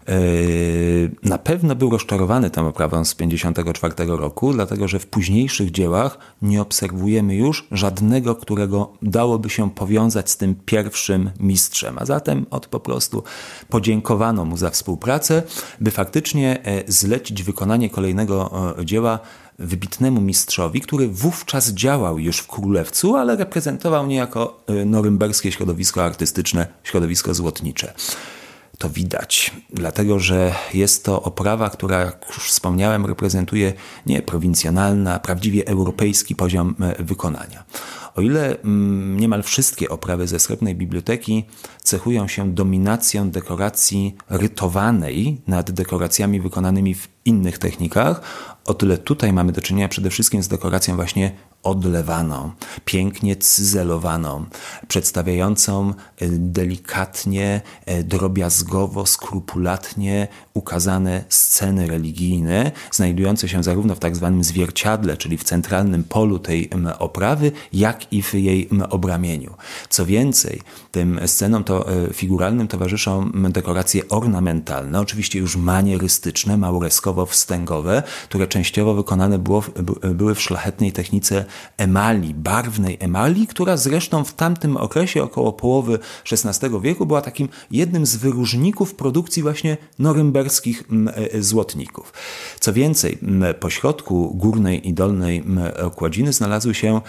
Yy, na pewno był rozczarowany tą oprawą z 1954 roku, dlatego że w późniejszych dziełach nie obserwujemy już żadnego, którego dałoby się powiązać z tym pierwszym mistrzem. A zatem od po prostu podziękowano mu za współpracę, by faktycznie e, zlecić wykonanie kolejnego e, dzieła wybitnemu mistrzowi, który wówczas działał już w Królewcu, ale reprezentował niejako e, norymberskie środowisko artystyczne, środowisko złotnicze to widać, dlatego że jest to oprawa, która, jak już wspomniałem, reprezentuje nie prowincjonalny, a prawdziwie europejski poziom e, wykonania. O ile mm, niemal wszystkie oprawy ze Srebrnej Biblioteki cechują się dominacją dekoracji rytowanej nad dekoracjami wykonanymi w innych technikach, o tyle tutaj mamy do czynienia przede wszystkim z dekoracją właśnie odlewaną, pięknie cyzelowaną, przedstawiającą e, delikatnie, e, drobiazgowo, skrupulatnie ukazane sceny religijne, znajdujące się zarówno w tak zwanym zwierciadle, czyli w centralnym polu tej oprawy, jak i w jej obramieniu. Co więcej, tym scenom to, e, figuralnym towarzyszą dekoracje ornamentalne, oczywiście już manierystyczne, maureskowo-wstęgowe, które częściowo wykonane było, były w szlachetnej technice emali, barwnej emali, która zresztą w tamtym okresie, około połowy XVI wieku, była takim jednym z wyróżników produkcji właśnie norymberskich e, złotników. Co więcej, po środku górnej i dolnej okładziny znalazły się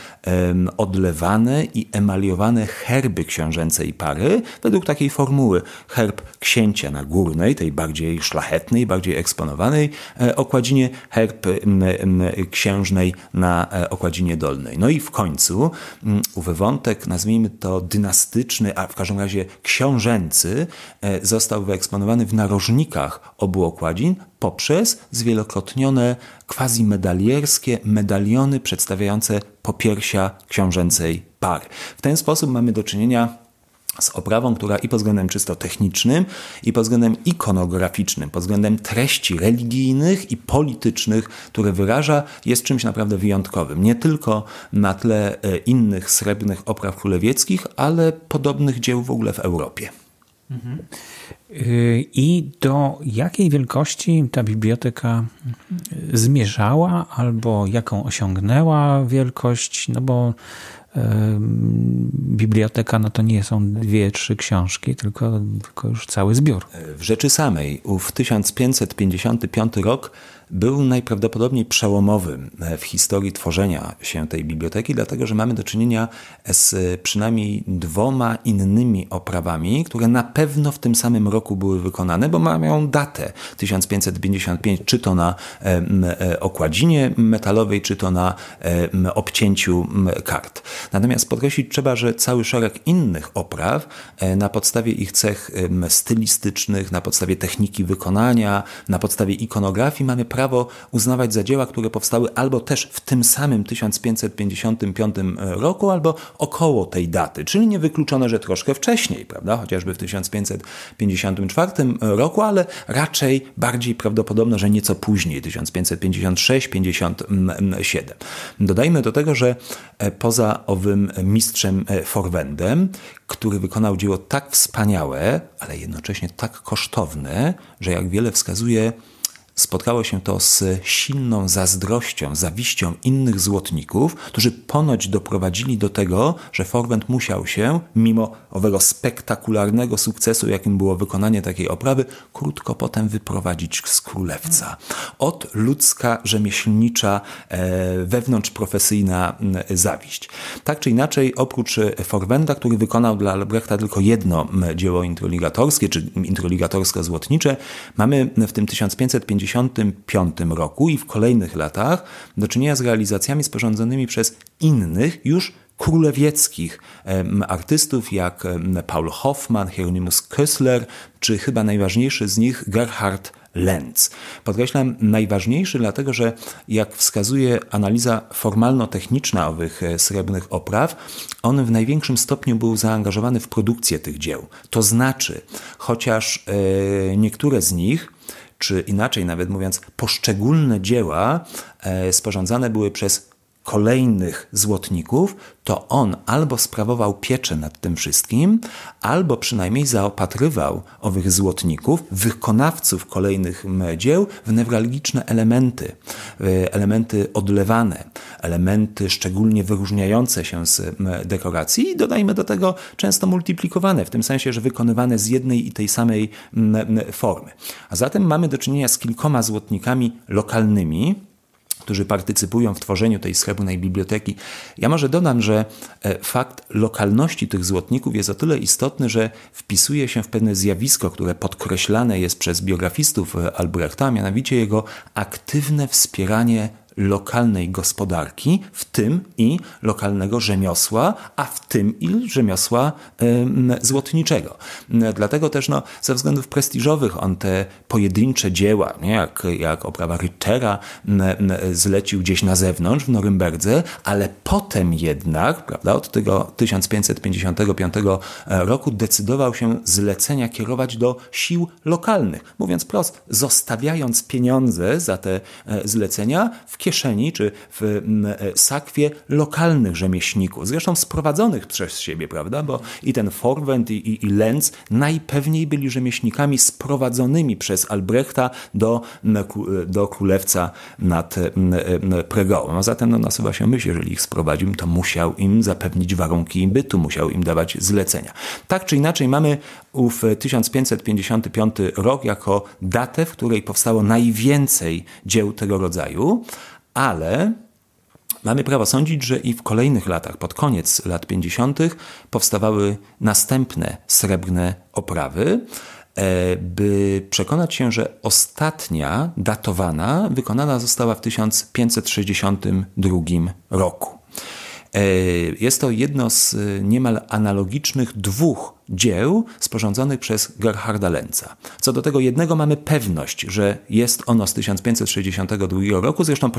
odlewane i emaliowane herby książęcej pary, według takiej formuły herb księcia na górnej, tej bardziej szlachetnej, bardziej eksponowanej e, okładzinie, herb herb księżnej na e, okładzinie dolnej. No i w końcu ów wątek, nazwijmy to dynastyczny, a w każdym razie książęcy, e, został wyeksponowany w narożnikach obu okładzin poprzez zwielokrotnione quasi-medalierskie medaliony przedstawiające popiersia książęcej par. W ten sposób mamy do czynienia z oprawą, która i pod względem czysto technicznym, i pod względem ikonograficznym, pod względem treści religijnych i politycznych, które wyraża, jest czymś naprawdę wyjątkowym. Nie tylko na tle e, innych srebrnych opraw królewieckich, ale podobnych dzieł w ogóle w Europie. Mhm. Y, I do jakiej wielkości ta biblioteka y, zmierzała, albo jaką osiągnęła wielkość? No bo biblioteka, no to nie są dwie, trzy książki, tylko, tylko już cały zbiór. W rzeczy samej, w 1555 rok był najprawdopodobniej przełomowy e, w historii tworzenia się tej biblioteki, dlatego że mamy do czynienia z e, przynajmniej dwoma innymi oprawami, które na pewno w tym samym roku były wykonane, bo mają datę 1555, czy to na e, okładzinie metalowej, czy to na obcięciu kart. Natomiast podkreślić trzeba, że cały szereg innych opraw na podstawie ich cech stylistycznych, na podstawie techniki wykonania, na podstawie ikonografii mamy prawo uznawać za dzieła, które powstały albo też w tym samym 1555 e, roku, albo około tej daty, czyli niewykluczone, że troszkę wcześniej, prawda? chociażby w 1554 e, roku, ale raczej bardziej prawdopodobne, że nieco później, 1556-57. Dodajmy do tego, że e, poza owym mistrzem Forwendem, który wykonał dzieło tak wspaniałe, ale jednocześnie tak kosztowne, że jak wiele wskazuje, spotkało się to z silną zazdrością, zawiścią innych złotników, którzy ponoć doprowadzili do tego, że Forwent musiał się, mimo owego spektakularnego sukcesu, jakim było wykonanie takiej oprawy, krótko potem wyprowadzić z królewca. Od ludzka, rzemieślnicza, e, wewnątrzprofesyjna zawiść. Tak czy inaczej, oprócz Forwenda, który wykonał dla Albrechta tylko jedno dzieło introligatorskie, czy introligatorsko złotnicze mamy w tym 1550 1955 roku i w kolejnych latach do czynienia z realizacjami sporządzonymi przez innych już królewieckich artystów jak Paul Hoffman, Hieronymus Kössler czy chyba najważniejszy z nich Gerhard Lenz. Podkreślam najważniejszy, dlatego że, jak wskazuje analiza formalno-techniczna owych e, srebrnych opraw, on w największym stopniu był zaangażowany w produkcję tych dzieł. To znaczy, chociaż e, niektóre z nich czy inaczej nawet mówiąc, poszczególne dzieła e, sporządzane były przez kolejnych złotników, to on albo sprawował pieczę nad tym wszystkim, albo przynajmniej zaopatrywał owych złotników, wykonawców kolejnych dzieł w newralgiczne elementy, e, elementy odlewane, elementy szczególnie wyróżniające się z dekoracji i dodajmy do tego często multiplikowane, w tym sensie, że wykonywane z jednej i tej samej formy. A zatem mamy do czynienia z kilkoma złotnikami lokalnymi, którzy partycypują w tworzeniu tej schrebnej biblioteki. Ja może dodam, że e, fakt lokalności tych złotników jest o tyle istotny, że wpisuje się w pewne zjawisko, które podkreślane jest przez biografistów e, Albrechta, mianowicie jego aktywne wspieranie lokalnej gospodarki, w tym i lokalnego rzemiosła, a w tym i rzemiosła złotniczego. Dlatego też no, ze względów prestiżowych on te pojedyncze dzieła, nie, jak, jak oprawa Richtera, zlecił gdzieś na zewnątrz, w Norymberdze, ale potem jednak, prawda, od tego 1555 roku decydował się zlecenia kierować do sił lokalnych. Mówiąc prosto, zostawiając pieniądze za te e, zlecenia w kieszeni czy w e, sakwie lokalnych rzemieślników, zresztą sprowadzonych przez siebie, prawda? Bo i ten Forwent i, i, i Lenz najpewniej byli rzemieślnikami sprowadzonymi przez Albrechta do, e, do królewca nad e, Pregołem. A no, zatem no, nasuwa się myśl, jeżeli ich sprowadził, to musiał im zapewnić warunki bytu, musiał im dawać zlecenia. Tak czy inaczej mamy ów 1555 rok jako datę, w której powstało najwięcej dzieł tego rodzaju ale mamy prawo sądzić, że i w kolejnych latach, pod koniec lat 50., powstawały następne srebrne oprawy, e, by przekonać się, że ostatnia datowana wykonana została w 1562 roku. E, jest to jedno z e, niemal analogicznych dwóch dzieł sporządzonych przez Gerharda Lenza. Co do tego jednego mamy pewność, że jest ono z 1562 roku, zresztą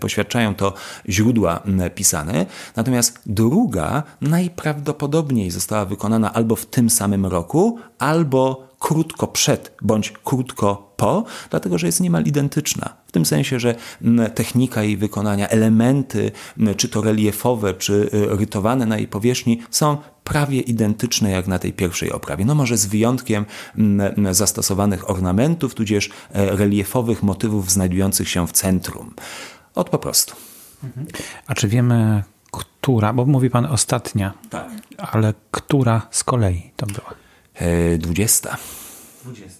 poświadczają to źródła pisane, natomiast druga najprawdopodobniej została wykonana albo w tym samym roku, albo krótko przed bądź krótko po, dlatego że jest niemal identyczna. W tym sensie, że technika jej wykonania, elementy, czy to reliefowe, czy y, rytowane na jej powierzchni, są prawie identyczne jak na tej pierwszej oprawie. No może z wyjątkiem zastosowanych ornamentów, tudzież e, reliefowych motywów znajdujących się w centrum. Od po prostu. A czy wiemy, która, bo mówi pan ostatnia, tak. ale która z kolei to była? 20. E, 20.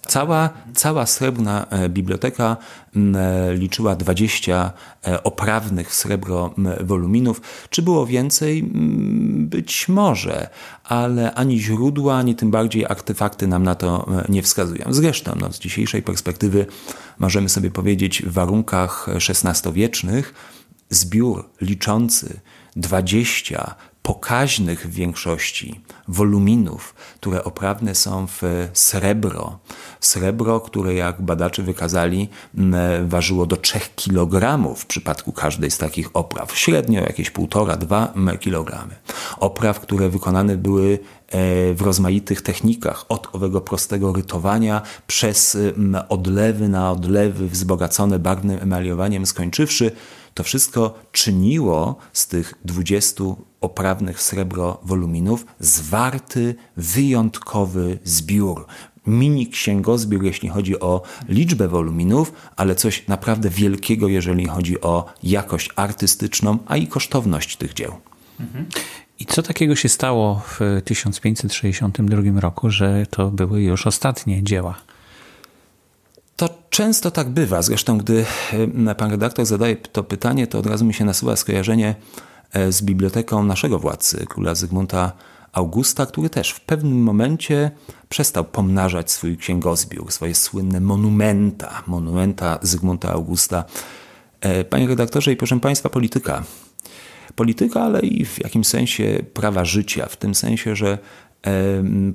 Cała, cała srebrna e, biblioteka e, liczyła 20 oprawnych srebro woluminów. Czy było więcej? Być może, ale ani źródła, ani tym bardziej artefakty nam na to nie wskazują. Zresztą no, z dzisiejszej perspektywy możemy sobie powiedzieć w warunkach XVI-wiecznych zbiór liczący 20 pokaźnych w większości woluminów, które oprawne są w srebro. Srebro, które jak badacze wykazali, mm, ważyło do 3 kg w przypadku każdej z takich opraw. Średnio jakieś 1,5-2 mm, kg. Opraw, które wykonane były e, w rozmaitych technikach, od owego prostego rytowania przez mm, odlewy na odlewy wzbogacone barwnym emaliowaniem skończywszy to wszystko czyniło z tych 20 oprawnych srebro woluminów zwarty, wyjątkowy zbiór. Mini księgozbiór, jeśli chodzi o liczbę woluminów, ale coś naprawdę wielkiego, jeżeli chodzi o jakość artystyczną, a i kosztowność tych dzieł. I co takiego się stało w 1562 roku, że to były już ostatnie dzieła? To często tak bywa. Zresztą, gdy e, pan redaktor zadaje to pytanie, to od razu mi się nasuwa skojarzenie e, z biblioteką naszego władcy, króla Zygmunta Augusta, który też w pewnym momencie przestał pomnażać swój księgozbiór, swoje słynne monumenta, monumenta Zygmunta Augusta. E, panie redaktorze i proszę państwa, polityka. Polityka, ale i w jakimś sensie prawa życia, w tym sensie, że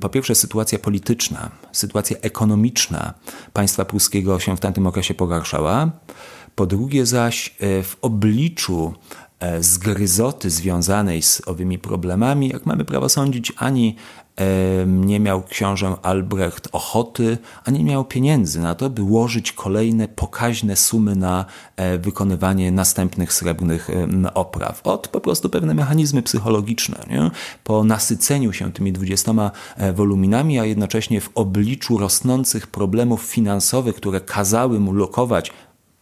po pierwsze, sytuacja polityczna, sytuacja ekonomiczna państwa pruskiego się w tamtym okresie pogarszała. Po drugie, zaś e, w obliczu e, zgryzoty związanej z owymi problemami, jak mamy prawo sądzić, ani nie miał książę Albrecht ochoty, a nie miał pieniędzy na to, by łożyć kolejne pokaźne sumy na e, wykonywanie następnych srebrnych opraw. Od po prostu pewne mechanizmy psychologiczne. Nie? Po nasyceniu się tymi 20 e, woluminami, a jednocześnie w obliczu rosnących problemów finansowych, które kazały mu lokować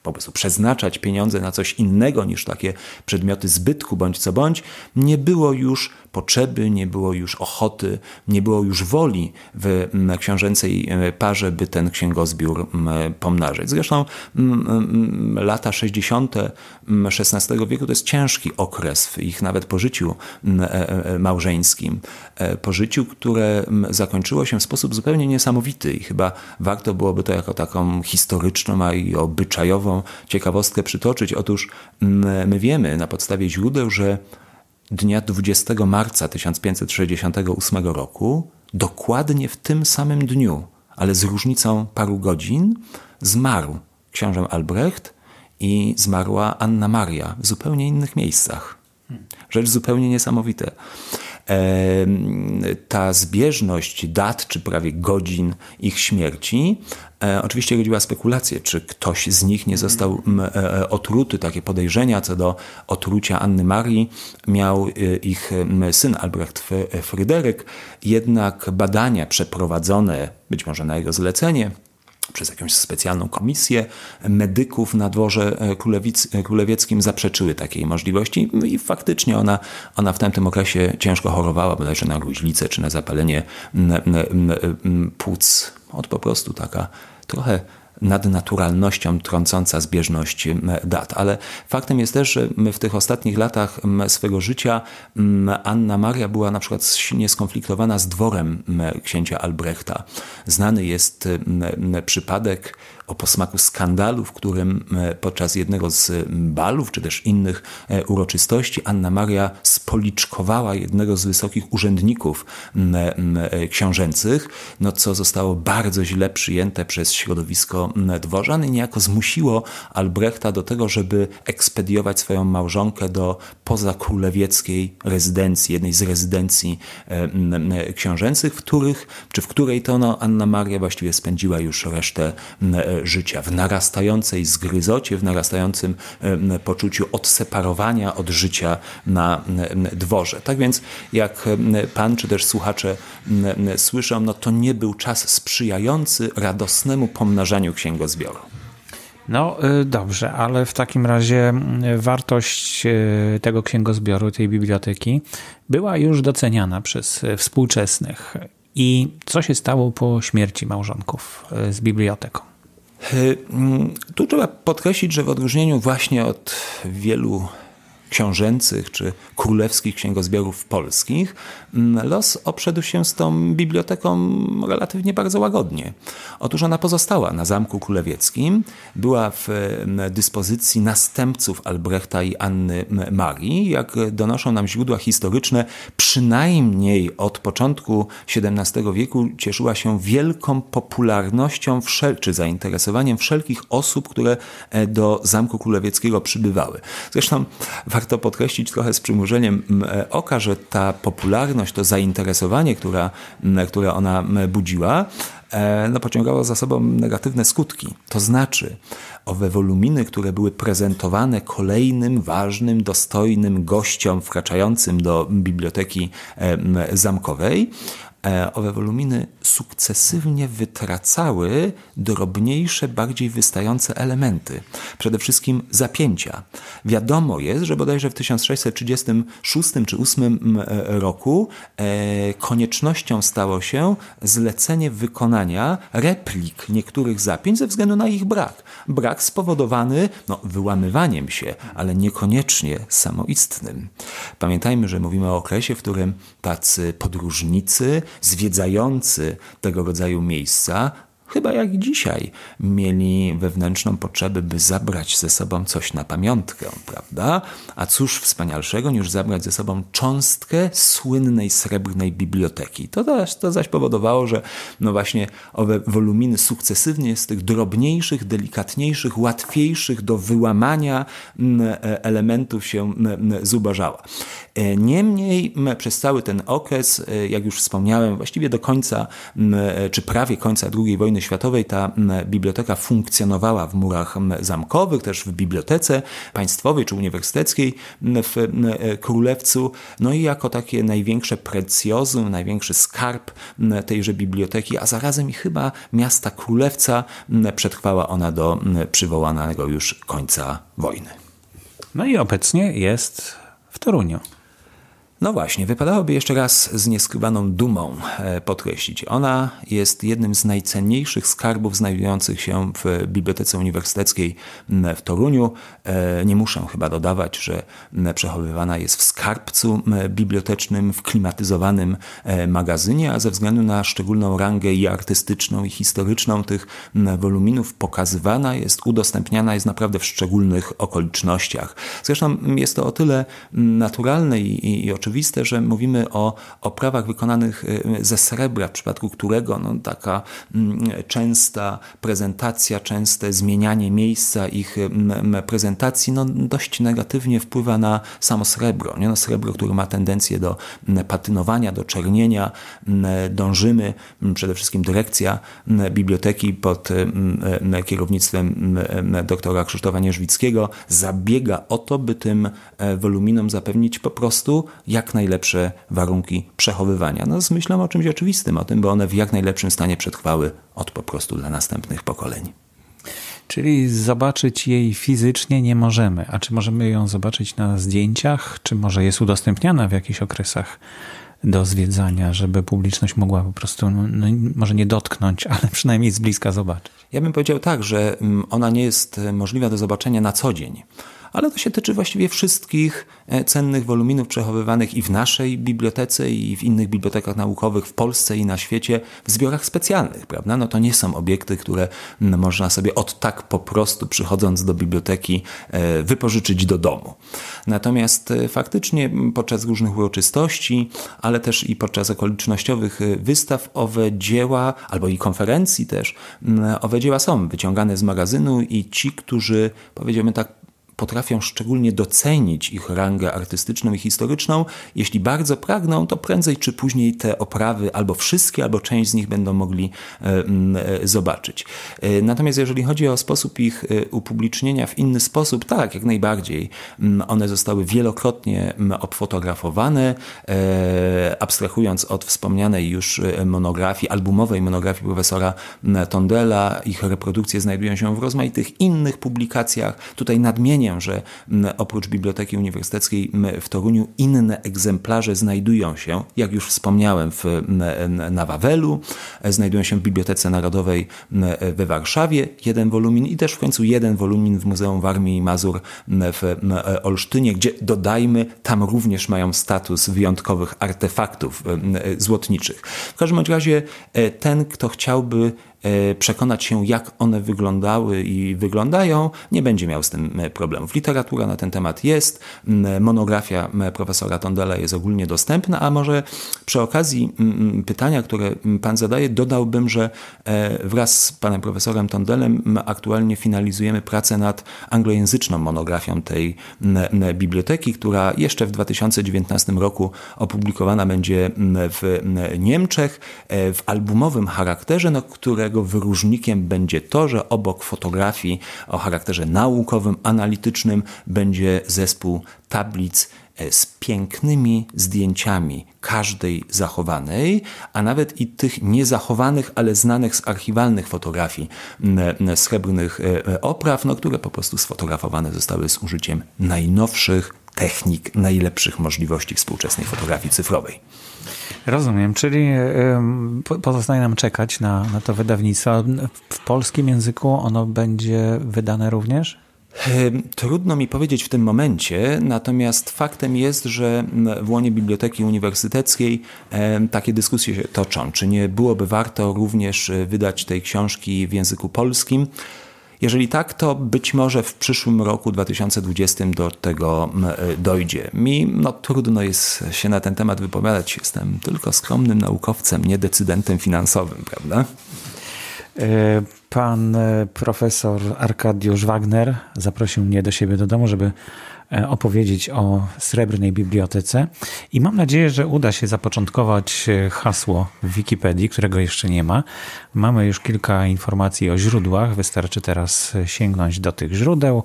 po prostu przeznaczać pieniądze na coś innego niż takie przedmioty zbytku bądź co bądź, nie było już potrzeby, nie było już ochoty, nie było już woli w mm, książęcej e, parze, by ten księgozbiór mm, e, pomnażać. Zresztą mm, lata 60. XVI wieku to jest ciężki okres w ich nawet pożyciu e, małżeńskim. Pożyciu, które zakończyło się w sposób zupełnie niesamowity i chyba warto byłoby to jako taką historyczną, a i obyczajową ciekawostkę przytoczyć. Otóż my wiemy na podstawie źródeł, że dnia 20 marca 1568 roku, dokładnie w tym samym dniu, ale z różnicą paru godzin, zmarł książę Albrecht i zmarła Anna Maria w zupełnie innych miejscach. Rzecz zupełnie niesamowita ta zbieżność dat, czy prawie godzin ich śmierci, e, oczywiście rodziła spekulacje, czy ktoś z nich nie został mhm. e, e, otruty. Takie podejrzenia co do otrucia Anny Marii miał ich syn Albrecht Fryderyk. Jednak badania przeprowadzone, być może na jego zlecenie, przez jakąś specjalną komisję medyków na dworze e, e, królewieckim zaprzeczyły takiej możliwości no i faktycznie ona, ona w tamtym okresie ciężko chorowała, bodajże na gruźlicę czy na zapalenie płuc. Od po prostu taka trochę nadnaturalnością trącąca zbieżność dat. Ale faktem jest też, że w tych ostatnich latach swego życia Anna Maria była na przykład silnie skonfliktowana z dworem księcia Albrechta. Znany jest przypadek o posmaku skandalu, w którym e, podczas jednego z balów czy też innych e, uroczystości Anna Maria spoliczkowała jednego z wysokich urzędników e, książęcych, no co zostało bardzo źle przyjęte przez środowisko dworzan i niejako zmusiło Albrechta do tego, żeby ekspediować swoją małżonkę do pozakrólewieckiej rezydencji, jednej z rezydencji książęcych, w których, czy w której to no, Anna Maria właściwie spędziła już resztę życia, w narastającej zgryzocie, w narastającym poczuciu odseparowania od życia na dworze. Tak więc, jak pan czy też słuchacze słyszą, no to nie był czas sprzyjający radosnemu pomnażaniu księgozbioru. No y, dobrze, ale w takim razie wartość y, tego księgozbioru, tej biblioteki była już doceniana przez y, współczesnych. I co się stało po śmierci małżonków z biblioteką? Y, mm, tu trzeba podkreślić, że w odróżnieniu właśnie od wielu książęcych czy królewskich księgozbiorów polskich, mm, los obszedł się z tą biblioteką relatywnie bardzo łagodnie. Otóż ona pozostała na Zamku Królewieckim, była w mm, dyspozycji następców Albrechta i Anny mm, Marii. Jak donoszą nam źródła historyczne, przynajmniej od początku XVII wieku cieszyła się wielką popularnością wszel- czy zainteresowaniem wszelkich osób, które e, do Zamku Królewieckiego przybywały. Zresztą warto warto podkreślić trochę z przymurzeniem e, oka, że ta popularność, to zainteresowanie, która, e, które ona e, budziła, no, pociągało za sobą negatywne skutki. To znaczy, owe woluminy, które były prezentowane kolejnym ważnym, dostojnym gościom wkraczającym do biblioteki zamkowej, E, owe woluminy sukcesywnie wytracały drobniejsze, bardziej wystające elementy, przede wszystkim zapięcia. Wiadomo jest, że bodajże w 1636 czy 8 e, roku e, koniecznością stało się zlecenie wykonania replik niektórych zapięć ze względu na ich brak. Brak spowodowany no, wyłamywaniem się, ale niekoniecznie samoistnym. Pamiętajmy, że mówimy o okresie, w którym tacy podróżnicy, zwiedzający tego rodzaju miejsca chyba jak dzisiaj, mieli wewnętrzną potrzebę, by zabrać ze sobą coś na pamiątkę, prawda? A cóż wspanialszego niż zabrać ze sobą cząstkę słynnej srebrnej biblioteki. To, zaś, to zaś powodowało, że no właśnie owe woluminy sukcesywnie z tych drobniejszych, delikatniejszych, łatwiejszych do wyłamania mm, e, elementów się mm, mm, zubażała. E, niemniej przez cały ten okres, e, jak już wspomniałem, właściwie do końca, czy prawie końca II wojny światowej ta biblioteka funkcjonowała w murach zamkowych, też w bibliotece państwowej czy uniwersyteckiej w e, Królewcu, no i jako takie największe precjozum, największy skarb tejże biblioteki, a zarazem i chyba miasta Królewca przetrwała ona do przywołanego już końca wojny. No i obecnie jest w Toruniu. No właśnie, wypadałoby jeszcze raz z nieskrywaną dumą e, podkreślić. Ona jest jednym z najcenniejszych skarbów znajdujących się w Bibliotece Uniwersyteckiej w Toruniu. E, nie muszę chyba dodawać, że przechowywana jest w skarbcu bibliotecznym, w klimatyzowanym e, magazynie, a ze względu na szczególną rangę i artystyczną, i historyczną tych woluminów pokazywana jest, udostępniana jest naprawdę w szczególnych okolicznościach. Zresztą jest to o tyle naturalne i, i, i oczywiste, oczywiste, że mówimy o oprawach wykonanych e, ze srebra, w przypadku którego no, taka mm, częsta prezentacja, częste zmienianie miejsca ich mm, prezentacji no, dość negatywnie wpływa na samo srebro. Nie? No, srebro, które ma tendencję do mm, patynowania, do czernienia. Dążymy, przede wszystkim dyrekcja biblioteki pod kierownictwem doktora Krzysztofa Nierzwickiego zabiega o to, by tym e, woluminom zapewnić po prostu jak jak najlepsze warunki przechowywania. No z myślą o czymś oczywistym, o tym, bo one w jak najlepszym stanie przetrwały od po prostu dla następnych pokoleń. Czyli zobaczyć jej fizycznie nie możemy. A czy możemy ją zobaczyć na zdjęciach? Czy może jest udostępniana w jakichś okresach do zwiedzania, żeby publiczność mogła po prostu, no, no może nie dotknąć, ale przynajmniej z bliska zobaczyć? Ja bym powiedział tak, że mm, ona nie jest e, możliwa do zobaczenia na co dzień ale to się tyczy właściwie wszystkich e, cennych woluminów przechowywanych i w naszej bibliotece, i w innych bibliotekach naukowych w Polsce i na świecie w zbiorach specjalnych, prawda? No to nie są obiekty, które można sobie od tak po prostu przychodząc do biblioteki e, wypożyczyć do domu. Natomiast e, faktycznie podczas różnych uroczystości, ale też i podczas okolicznościowych wystaw owe dzieła, albo i konferencji też, owe dzieła są wyciągane z magazynu i ci, którzy powiedzmy tak potrafią szczególnie docenić ich rangę artystyczną i historyczną. Jeśli bardzo pragną, to prędzej czy później te oprawy albo wszystkie, albo część z nich będą mogli e, mm, e, zobaczyć. E, natomiast jeżeli chodzi o sposób ich upublicznienia w inny sposób, tak, jak najbardziej. Mm, one zostały wielokrotnie mm, obfotografowane, abstrahując od wspomnianej już monografii, albumowej monografii profesora Tondela. Ich reprodukcje znajdują się w rozmaitych innych publikacjach. Tutaj nadmienię doceniam, że oprócz Biblioteki Uniwersyteckiej w Toruniu inne egzemplarze znajdują się, jak już wspomniałem, w, na Wawelu, e, znajdują się w Bibliotece Narodowej e, we Warszawie, jeden wolumin i też w końcu jeden wolumin w Muzeum Warmii i Mazur w e, Olsztynie, gdzie dodajmy, tam również mają status wyjątkowych artefaktów złotniczych. W każdym razie ten, kto chciałby E, przekonać się, jak one wyglądały i wyglądają, nie będzie miał z tym e, problemów. Literatura na ten temat jest, monografia profesora Tondela jest ogólnie dostępna, a może przy okazji pytania, które pan zadaje, dodałbym, że e, wraz z panem profesorem Tondelem aktualnie finalizujemy pracę nad anglojęzyczną monografią tej biblioteki, która jeszcze w 2019 roku opublikowana będzie w Niemczech w albumowym charakterze, no, którego tego wyróżnikiem będzie to, że obok fotografii o charakterze naukowym, analitycznym będzie zespół tablic e, z pięknymi zdjęciami każdej zachowanej, a nawet i tych niezachowanych, ale znanych z archiwalnych fotografii srebrnych e, e, opraw, no, które po prostu sfotografowane zostały z użyciem najnowszych technik, najlepszych możliwości współczesnej fotografii cyfrowej. Rozumiem, czyli pozostaje nam czekać na, na to wydawnictwo. W polskim języku ono będzie wydane również? Trudno mi powiedzieć w tym momencie, natomiast faktem jest, że w łonie Biblioteki Uniwersyteckiej takie dyskusje się toczą. Czy nie byłoby warto również e, wydać tej książki w języku polskim? Jeżeli tak, to być może w przyszłym roku 2020 do tego mm, y, dojdzie. Mi no, trudno jest się na ten temat wypowiadać. Jestem tylko skromnym naukowcem, nie decydentem finansowym, prawda? E, pan e, profesor Arkadiusz Wagner zaprosił mnie do siebie do domu, żeby E, opowiedzieć o Srebrnej Bibliotece i mam nadzieję, że uda się zapoczątkować e, hasło w Wikipedii, którego jeszcze nie ma. Mamy już kilka informacji o źródłach, wystarczy teraz e, sięgnąć do tych źródeł,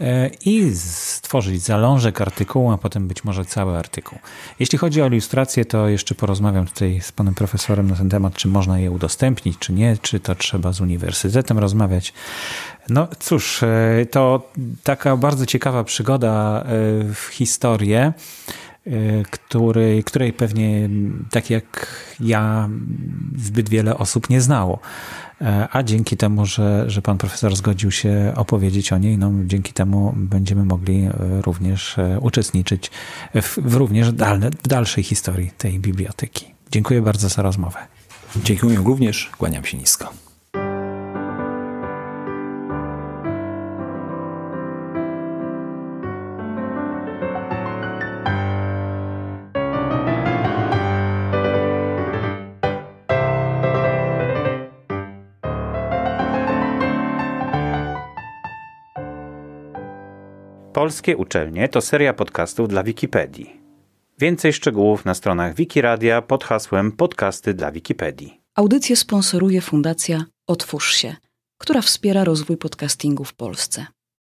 E, i stworzyć zalążek artykułu, a potem być może cały artykuł. Jeśli chodzi o ilustrację, to jeszcze porozmawiam tutaj z panem profesorem na ten temat, czy można je udostępnić, czy nie, czy to trzeba z uniwersytetem rozmawiać. No cóż, e, to taka bardzo ciekawa przygoda e, w historię. Y, której pewnie mm, tak jak ja zbyt wiele osób nie znało. E, a dzięki temu, że, że pan profesor zgodził się opowiedzieć o niej, no, dzięki temu będziemy mogli e, również e, uczestniczyć w, w również w dalszej historii tej biblioteki. Dziękuję bardzo za rozmowę. Dziękuję również, kłaniam się nisko. Polskie uczelnie to seria podcastów dla Wikipedii. Więcej szczegółów na stronach Wikiradia pod hasłem Podcasty dla Wikipedii. Audycję sponsoruje Fundacja Otwórz się, która wspiera rozwój podcastingu w Polsce.